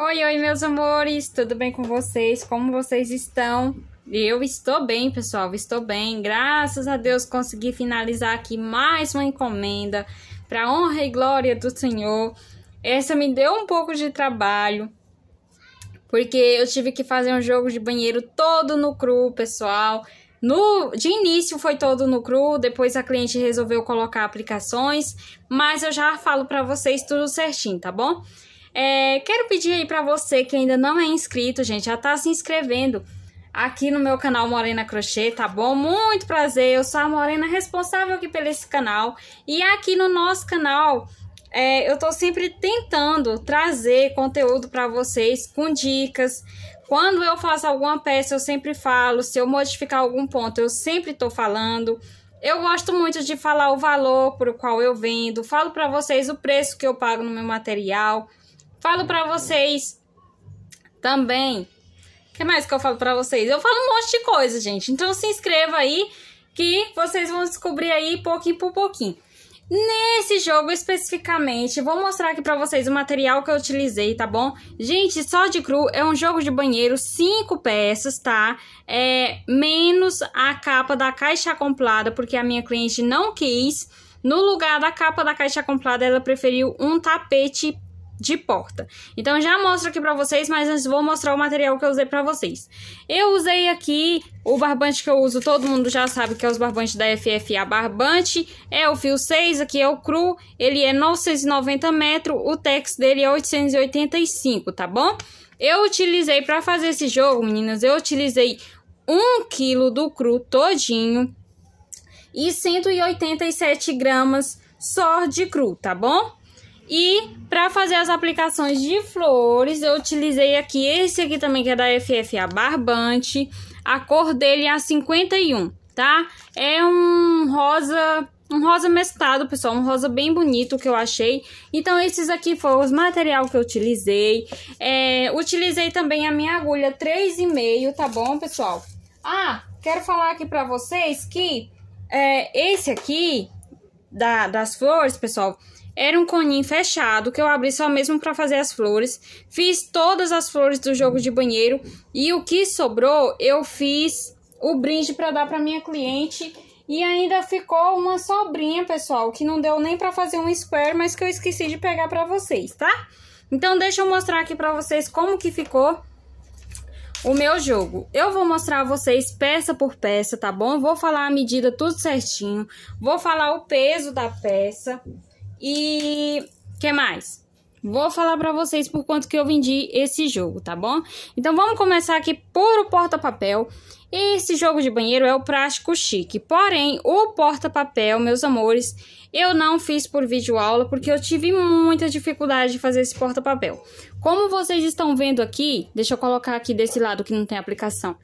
Oi, oi, meus amores, tudo bem com vocês? Como vocês estão? Eu estou bem, pessoal, estou bem. Graças a Deus consegui finalizar aqui mais uma encomenda para honra e glória do Senhor. Essa me deu um pouco de trabalho, porque eu tive que fazer um jogo de banheiro todo no cru, pessoal. No, de início foi todo no cru, depois a cliente resolveu colocar aplicações, mas eu já falo para vocês tudo certinho, tá bom? É, quero pedir aí para você que ainda não é inscrito, gente, já tá se inscrevendo aqui no meu canal Morena Crochê, tá bom? Muito prazer, eu sou a Morena responsável aqui pelo esse canal. E aqui no nosso canal, é, eu tô sempre tentando trazer conteúdo para vocês com dicas. Quando eu faço alguma peça, eu sempre falo. Se eu modificar algum ponto, eu sempre tô falando. Eu gosto muito de falar o valor por qual eu vendo, falo para vocês o preço que eu pago no meu material. Falo para vocês também. O que mais que eu falo para vocês? Eu falo um monte de coisa, gente. Então se inscreva aí que vocês vão descobrir aí pouquinho por pouquinho. Nesse jogo especificamente, vou mostrar aqui para vocês o material que eu utilizei, tá bom? Gente, só de cru é um jogo de banheiro, cinco peças, tá? É, menos a capa da caixa acomplada, porque a minha cliente não quis. No lugar da capa da caixa acomplada, ela preferiu um tapete de porta. Então, já mostro aqui pra vocês, mas antes vou mostrar o material que eu usei pra vocês. Eu usei aqui o barbante que eu uso, todo mundo já sabe que é os barbantes da FFA Barbante. É o fio 6, aqui é o cru, ele é 990 metros, o tex dele é 885, tá bom? Eu utilizei, pra fazer esse jogo, meninas, eu utilizei 1 quilo do cru todinho e 187 gramas só de cru, tá bom? E para fazer as aplicações de flores, eu utilizei aqui esse aqui também, que é da FFA Barbante. A cor dele é a 51, tá? É um rosa, um rosa mesclado, pessoal. Um rosa bem bonito que eu achei. Então, esses aqui foram os material que eu utilizei. É, utilizei também a minha agulha 3,5, tá bom, pessoal? Ah, quero falar aqui pra vocês que é, esse aqui da, das flores, pessoal... Era um coninho fechado que eu abri só mesmo para fazer as flores. Fiz todas as flores do jogo de banheiro e o que sobrou eu fiz o brinde para dar para minha cliente. E ainda ficou uma sobrinha, pessoal, que não deu nem para fazer um square, mas que eu esqueci de pegar para vocês, tá? Então, deixa eu mostrar aqui para vocês como que ficou o meu jogo. Eu vou mostrar a vocês peça por peça, tá bom? Vou falar a medida tudo certinho, vou falar o peso da peça, e que mais? Vou falar para vocês por quanto que eu vendi esse jogo, tá bom? Então vamos começar aqui por o porta-papel. Esse jogo de banheiro é o prático chique. Porém, o porta-papel, meus amores, eu não fiz por vídeo aula porque eu tive muita dificuldade de fazer esse porta-papel. Como vocês estão vendo aqui, deixa eu colocar aqui desse lado que não tem aplicação.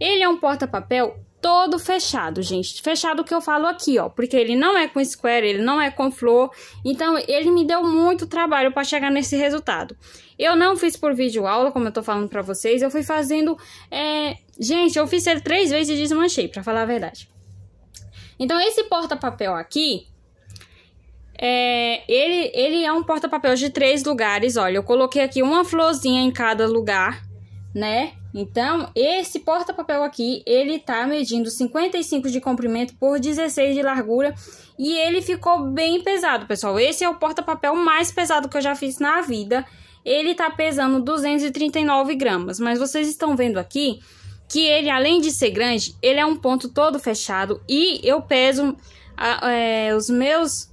Ele é um porta-papel todo fechado, gente. Fechado que eu falo aqui, ó, porque ele não é com square, ele não é com flor. Então, ele me deu muito trabalho para chegar nesse resultado. Eu não fiz por vídeo aula, como eu tô falando pra vocês. Eu fui fazendo, é... Gente, eu fiz ele três vezes e desmanchei, pra falar a verdade. Então, esse porta-papel aqui, é, ele, ele é um porta-papel de três lugares, olha. Eu coloquei aqui uma florzinha em cada lugar, né? Então, esse porta-papel aqui, ele tá medindo 55 de comprimento por 16 de largura e ele ficou bem pesado, pessoal. Esse é o porta-papel mais pesado que eu já fiz na vida. Ele tá pesando 239 gramas, mas vocês estão vendo aqui que ele, além de ser grande, ele é um ponto todo fechado e eu peso é, os meus...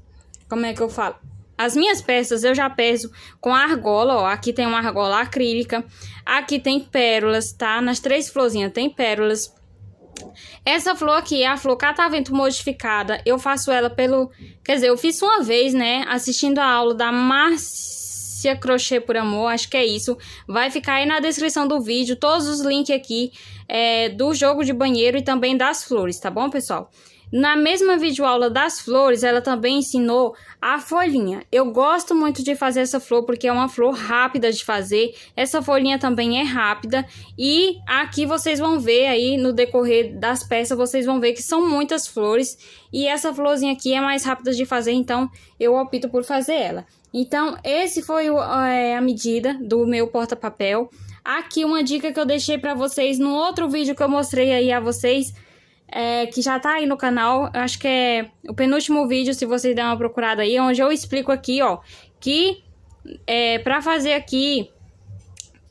Como é que eu falo? As minhas peças eu já peso com argola, ó. Aqui tem uma argola acrílica. Aqui tem pérolas, tá? Nas três florzinhas tem pérolas. Essa flor aqui é a flor catavento modificada. Eu faço ela pelo... Quer dizer, eu fiz uma vez, né? Assistindo a aula da Márcia Crochê por Amor. Acho que é isso. Vai ficar aí na descrição do vídeo todos os links aqui é, do jogo de banheiro e também das flores, tá bom, pessoal? Na mesma videoaula das flores, ela também ensinou a folhinha. Eu gosto muito de fazer essa flor porque é uma flor rápida de fazer. Essa folhinha também é rápida e aqui vocês vão ver aí no decorrer das peças, vocês vão ver que são muitas flores e essa florzinha aqui é mais rápida de fazer, então eu opto por fazer ela. Então, esse foi o, é, a medida do meu porta-papel. Aqui uma dica que eu deixei para vocês no outro vídeo que eu mostrei aí a vocês é, que já tá aí no canal. Acho que é o penúltimo vídeo, se vocês der uma procurada aí, onde eu explico aqui, ó, que é, pra fazer aqui,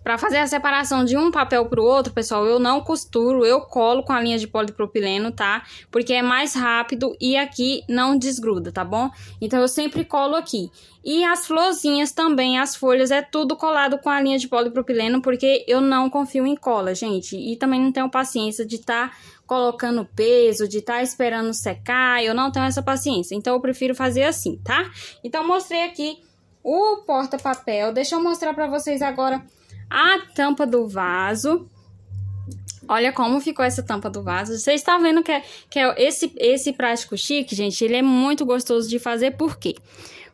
pra fazer a separação de um papel pro outro, pessoal, eu não costuro, eu colo com a linha de polipropileno, tá? Porque é mais rápido e aqui não desgruda, tá bom? Então, eu sempre colo aqui. E as florzinhas também, as folhas, é tudo colado com a linha de polipropileno, porque eu não confio em cola, gente. E também não tenho paciência de estar... Tá colocando peso, de estar tá esperando secar, eu não tenho essa paciência. Então, eu prefiro fazer assim, tá? Então, mostrei aqui o porta-papel. Deixa eu mostrar pra vocês agora a tampa do vaso. Olha como ficou essa tampa do vaso. Você está vendo que, é, que é esse, esse prático chique, gente, ele é muito gostoso de fazer. Por quê?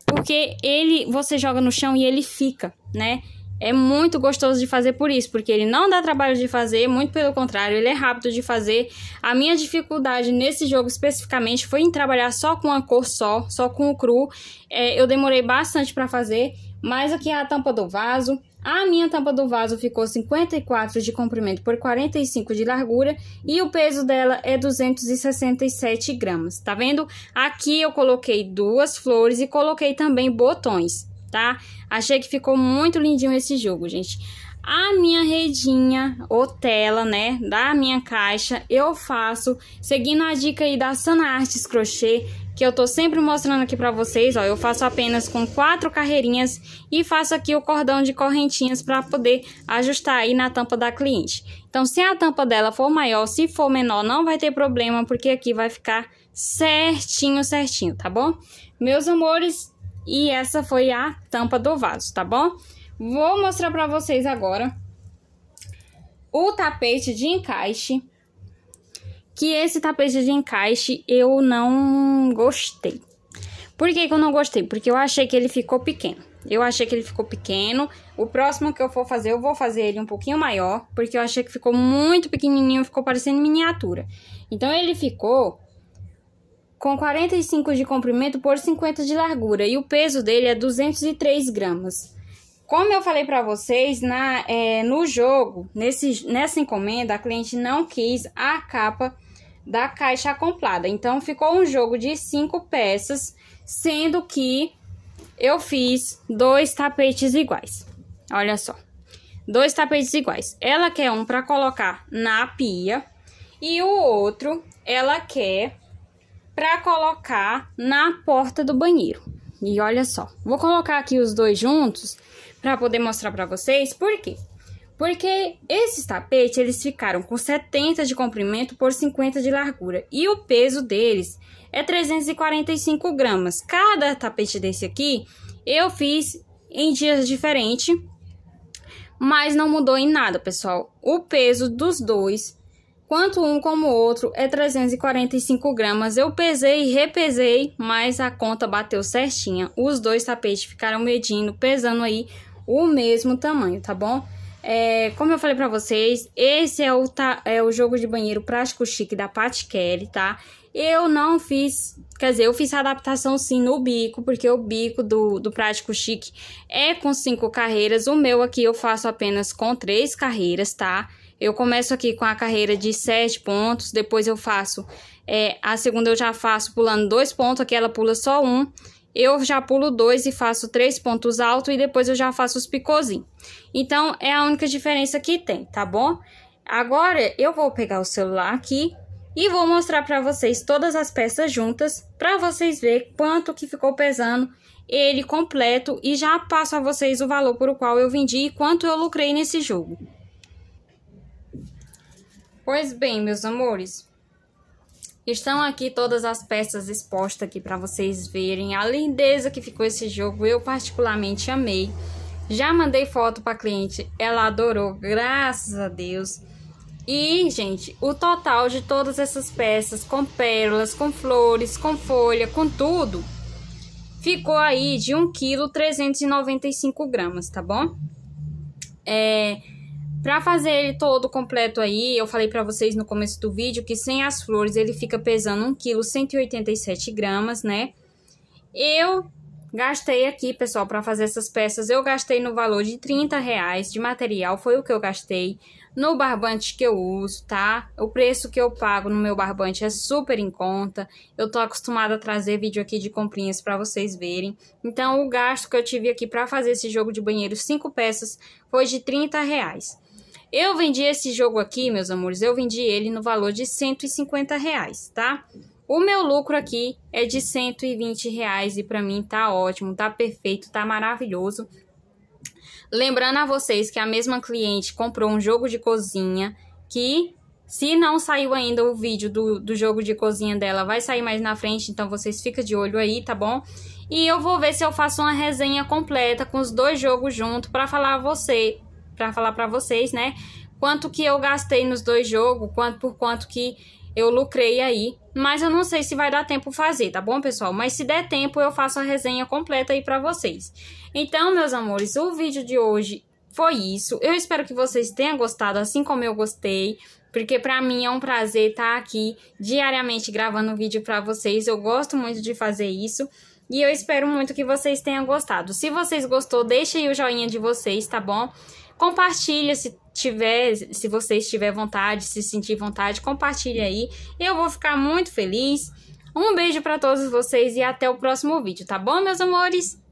Porque ele, você joga no chão e ele fica, né? é muito gostoso de fazer por isso, porque ele não dá trabalho de fazer, muito pelo contrário, ele é rápido de fazer. A minha dificuldade nesse jogo especificamente foi em trabalhar só com a cor só, só com o cru. É, eu demorei bastante para fazer, mas aqui é a tampa do vaso. A minha tampa do vaso ficou 54 de comprimento por 45 de largura e o peso dela é 267 gramas. Tá vendo? Aqui eu coloquei duas flores e coloquei também botões tá? Achei que ficou muito lindinho esse jogo, gente. A minha redinha ou tela, né, da minha caixa, eu faço seguindo a dica aí da Sana Artes Crochê, que eu tô sempre mostrando aqui pra vocês, ó. Eu faço apenas com quatro carreirinhas e faço aqui o cordão de correntinhas pra poder ajustar aí na tampa da cliente. Então, se a tampa dela for maior, se for menor, não vai ter problema, porque aqui vai ficar certinho, certinho, tá bom? Meus amores, e essa foi a tampa do vaso, tá bom? Vou mostrar pra vocês agora o tapete de encaixe. Que esse tapete de encaixe eu não gostei. Por que, que eu não gostei? Porque eu achei que ele ficou pequeno. Eu achei que ele ficou pequeno. O próximo que eu for fazer, eu vou fazer ele um pouquinho maior. Porque eu achei que ficou muito pequenininho, ficou parecendo miniatura. Então, ele ficou com 45 de comprimento por 50 de largura e o peso dele é 203 gramas. Como eu falei para vocês, na, é, no jogo, nesse, nessa encomenda, a cliente não quis a capa da caixa acoplada. Então, ficou um jogo de cinco peças, sendo que eu fiz dois tapetes iguais. Olha só, dois tapetes iguais. Ela quer um para colocar na pia e o outro ela quer para colocar na porta do banheiro. E olha só, vou colocar aqui os dois juntos para poder mostrar para vocês por quê. Porque esses tapetes, eles ficaram com 70 de comprimento por 50 de largura. E o peso deles é 345 gramas. Cada tapete desse aqui, eu fiz em dias diferentes. Mas não mudou em nada, pessoal. O peso dos dois Quanto um como o outro é 345 gramas. Eu pesei e repesei, mas a conta bateu certinha. Os dois tapetes ficaram medindo, pesando aí o mesmo tamanho, tá bom? É, como eu falei pra vocês, esse é o, é o jogo de banheiro prático chique da Pat Kelly, tá? Eu não fiz, quer dizer, eu fiz a adaptação sim no bico, porque o bico do, do prático chique é com cinco carreiras. O meu aqui eu faço apenas com três carreiras, Tá? Eu começo aqui com a carreira de sete pontos, depois eu faço é, a segunda eu já faço pulando dois pontos, aqui ela pula só um. Eu já pulo dois e faço três pontos altos e depois eu já faço os picôzinhos. Então, é a única diferença que tem, tá bom? Agora, eu vou pegar o celular aqui e vou mostrar para vocês todas as peças juntas, para vocês verem quanto que ficou pesando ele completo e já passo a vocês o valor por o qual eu vendi e quanto eu lucrei nesse jogo. Pois bem, meus amores, estão aqui todas as peças expostas aqui para vocês verem a lindeza que ficou esse jogo. Eu particularmente amei. Já mandei foto para cliente, ela adorou, graças a Deus. E, gente, o total de todas essas peças, com pérolas, com flores, com folha, com tudo, ficou aí de 1,395 kg gramas, tá bom? É, para fazer ele todo completo aí, eu falei para vocês no começo do vídeo que sem as flores ele fica pesando 1,187 kg gramas, né? Eu gastei aqui, pessoal, para fazer essas peças, eu gastei no valor de 30 reais de material, foi o que eu gastei no barbante que eu uso, tá? O preço que eu pago no meu barbante é super em conta. Eu tô acostumada a trazer vídeo aqui de comprinhas para vocês verem. Então, o gasto que eu tive aqui para fazer esse jogo de banheiro, cinco peças, foi de 30 reais. Eu vendi esse jogo aqui, meus amores, eu vendi ele no valor de 150 reais, tá? O meu lucro aqui é de 120 reais e pra mim tá ótimo, tá perfeito, tá maravilhoso. Lembrando a vocês que a mesma cliente comprou um jogo de cozinha que se não saiu ainda o vídeo do, do jogo de cozinha dela, vai sair mais na frente, então vocês ficam de olho aí, tá bom? E eu vou ver se eu faço uma resenha completa com os dois jogos junto para falar a você, para falar para vocês, né? Quanto que eu gastei nos dois jogos, quanto por quanto que eu lucrei aí, mas eu não sei se vai dar tempo fazer, tá bom, pessoal? Mas se der tempo, eu faço a resenha completa aí para vocês. Então, meus amores, o vídeo de hoje foi isso. Eu espero que vocês tenham gostado, assim como eu gostei, porque para mim é um prazer estar tá aqui diariamente gravando vídeo para vocês. Eu gosto muito de fazer isso. E eu espero muito que vocês tenham gostado. Se vocês gostou, deixem o joinha de vocês, tá bom? Compartilha se tiver, se você estiver vontade, se sentir vontade, compartilha aí. Eu vou ficar muito feliz. Um beijo para todos vocês e até o próximo vídeo, tá bom, meus amores?